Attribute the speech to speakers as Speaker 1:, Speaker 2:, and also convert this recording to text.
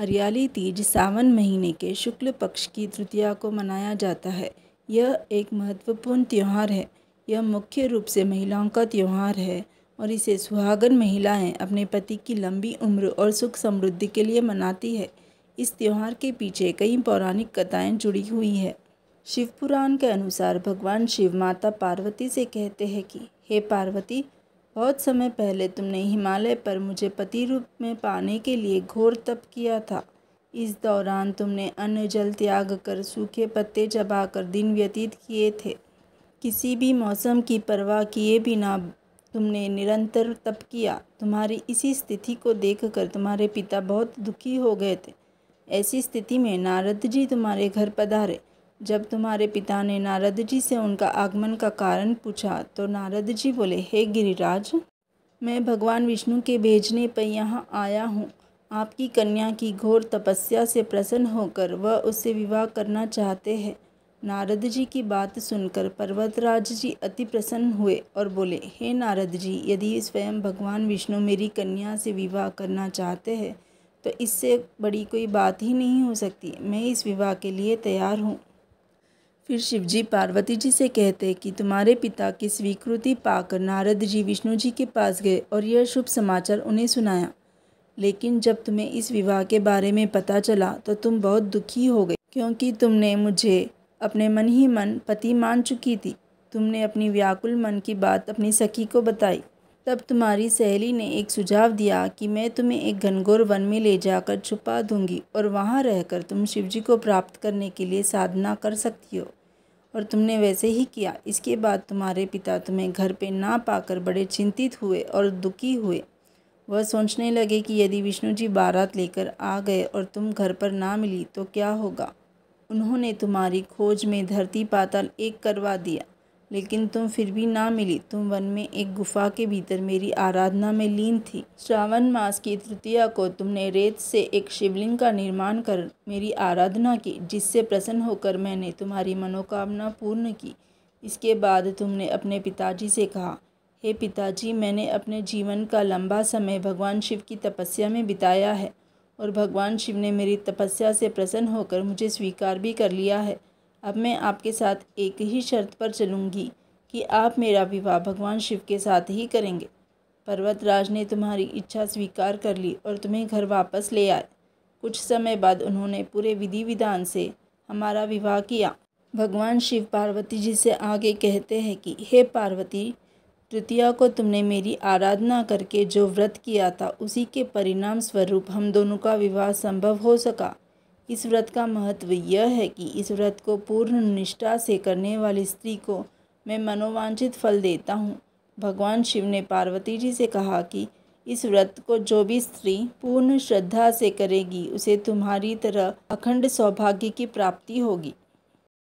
Speaker 1: हरियाली तीज सावन महीने के शुक्ल पक्ष की तृतीया को मनाया जाता है यह एक महत्वपूर्ण त्यौहार है यह मुख्य रूप से महिलाओं का त्यौहार है और इसे सुहागन महिलाएं अपने पति की लंबी उम्र और सुख समृद्धि के लिए मनाती है इस त्यौहार के पीछे कई पौराणिक कथाएं जुड़ी हुई है शिवपुराण के अनुसार भगवान शिव माता पार्वती से कहते हैं कि हे पार्वती बहुत समय पहले तुमने हिमालय पर मुझे पति रूप में पाने के लिए घोर तप किया था इस दौरान तुमने अन्न जल त्याग कर सूखे पत्ते चबाकर दिन व्यतीत किए थे किसी भी मौसम की परवाह किए बिना तुमने निरंतर तप किया तुम्हारी इसी स्थिति को देखकर तुम्हारे पिता बहुत दुखी हो गए थे ऐसी स्थिति में नारद जी तुम्हारे घर पधारे जब तुम्हारे पिता ने नारद जी से उनका आगमन का कारण पूछा तो नारद जी बोले हे गिरिराज मैं भगवान विष्णु के भेजने पर यहाँ आया हूँ आपकी कन्या की घोर तपस्या से प्रसन्न होकर वह उससे विवाह करना चाहते हैं नारद जी की बात सुनकर पर्वतराज जी अति प्रसन्न हुए और बोले हे नारद जी यदि स्वयं भगवान विष्णु मेरी कन्या से विवाह करना चाहते हैं तो इससे बड़ी कोई बात ही नहीं हो सकती मैं इस विवाह के लिए तैयार हूँ फिर शिवजी पार्वती जी से कहते कि तुम्हारे पिता की स्वीकृति पाकर नारद जी विष्णु जी के पास गए और यह शुभ समाचार उन्हें सुनाया लेकिन जब तुम्हें इस विवाह के बारे में पता चला तो तुम बहुत दुखी हो गए क्योंकि तुमने मुझे अपने मन ही मन पति मान चुकी थी तुमने अपनी व्याकुल मन की बात अपनी सखी को बताई तब तुम्हारी सहेली ने एक सुझाव दिया कि मैं तुम्हें एक घनघोर वन में ले जाकर छुपा दूंगी और वहाँ रहकर तुम शिवजी को प्राप्त करने के लिए साधना कर सकती हो और तुमने वैसे ही किया इसके बाद तुम्हारे पिता तुम्हें घर पे ना पाकर बड़े चिंतित हुए और दुखी हुए वह सोचने लगे कि यदि विष्णु जी बारात लेकर आ गए और तुम घर पर ना मिली तो क्या होगा उन्होंने तुम्हारी खोज में धरती पाताल एक करवा दिया लेकिन तुम फिर भी ना मिली तुम वन में एक गुफा के भीतर मेरी आराधना में लीन थी श्रावण मास की तृतीया को तुमने रेत से एक शिवलिंग का निर्माण कर मेरी आराधना की जिससे प्रसन्न होकर मैंने तुम्हारी मनोकामना पूर्ण की इसके बाद तुमने अपने पिताजी से कहा हे पिताजी मैंने अपने जीवन का लंबा समय भगवान शिव की तपस्या में बिताया है और भगवान शिव ने मेरी तपस्या से प्रसन्न होकर मुझे स्वीकार भी कर लिया है अब मैं आपके साथ एक ही शर्त पर चलूँगी कि आप मेरा विवाह भगवान शिव के साथ ही करेंगे पर्वतराज ने तुम्हारी इच्छा स्वीकार कर ली और तुम्हें घर वापस ले आए कुछ समय बाद उन्होंने पूरे विधि विधान से हमारा विवाह किया भगवान शिव पार्वती जी से आगे कहते हैं कि हे पार्वती तृतीया को तुमने मेरी आराधना करके जो व्रत किया था उसी के परिणाम स्वरूप हम दोनों का विवाह संभव हो सका इस व्रत का महत्व यह है कि इस व्रत को पूर्ण निष्ठा से करने वाली स्त्री को मैं मनोवांछित फल देता हूँ भगवान शिव ने पार्वती जी से कहा कि इस व्रत को जो भी स्त्री पूर्ण श्रद्धा से करेगी उसे तुम्हारी तरह अखंड सौभाग्य की प्राप्ति होगी